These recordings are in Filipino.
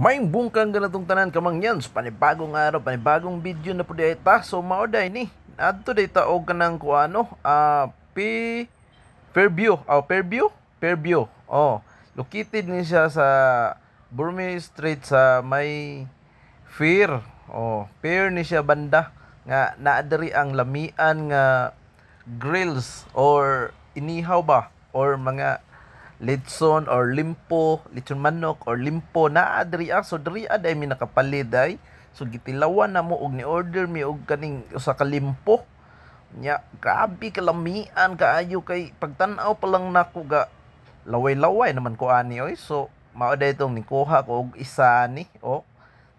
May bungkang ganatong tanan kamangyan sa panibagong araw, panibagong video na po di ita. So, maoday ni. Adto di ta o kanang kung ano, uh, P... Fairview. Oh, Fairview? Fairview. Oh, located ni siya sa Burmese Street sa may Fair. Oh, Fair ni siya banda nga naadari ang lamian nga grills or inihaw ba or mga litson or limpo, litson manok or limpo naa diri ah, so diri aday ah, mi nakapalit ay so gitilawan na mo og ni order mi og kaning usa ka limpo nya grabe kalamian kaayo kay pagtan-aw pa lang nako ga laway-laway naman ko ani oy so mao day tong nikuha ko og isa ni o oh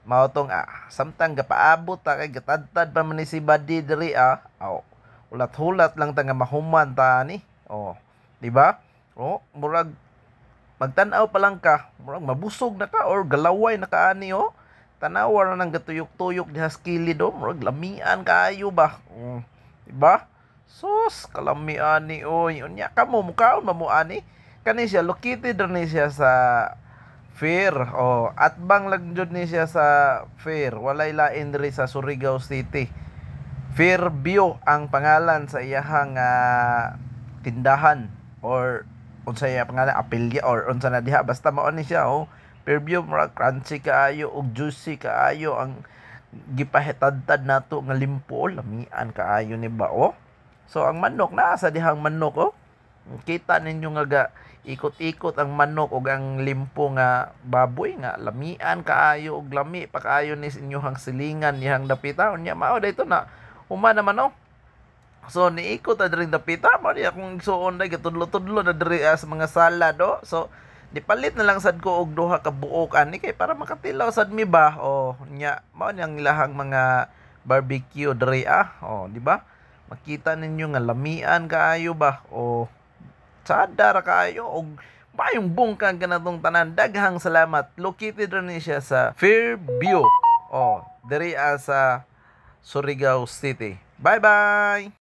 mao tong ah, samtang gapaabot ta kay gatadtad pa man si body diri ah oh, ulat-hulat lang ta nga mahuman ta ni oh di ba o, murag magtanaw pa lang ka, murag mabusog na ka or galaway na kaani oh. Tanawa na ng gatuyok-tuyok diha sa do, murag lamian kaayo ba. Mm. Diba? Sus, kalamian ni oy. Unya ka mo, mukaon mamuani. Kani siya, located ni siya sa fair. oh, at bang jud ni siya sa fair. Walay lain diri sa Surigao City. Fairview ang pangalan sa iyahang uh, tindahan or unsa iya pangalan apilya or unsa na diha basta mao ni siya oh Fairview mura crunchy kaayo ug juicy kaayo ang gipahitadtad nato nga limpo lamian kaayo ni ba oh so ang manok naa sa dihang manok oh kita ninyo nga ga ikot-ikot ang manok ug ang limpo nga baboy nga lamian kaayo ug lami pa kaayo ni inyo hang silingan ni hang dapitaon niya mao dayto na uma naman oh So niikot ta diri dapita man niya kung igsuon na gitudlo-tudlo na diri as ah, mga salad do. So nipalit na lang sad ko og duha ka buok ani kay para makatilaw sad mi ba. Oh, nya mao niyang ilahang mga barbecue diri ah. Oh, di ba? Makita ninyo nga lamian kaayo ba? Oh, sadar kaayo og payong bungkag kanatong tanan. Daghang salamat. Located ra ni siya sa Fairview. Oh, diri ah, sa Surigao City. Bye-bye!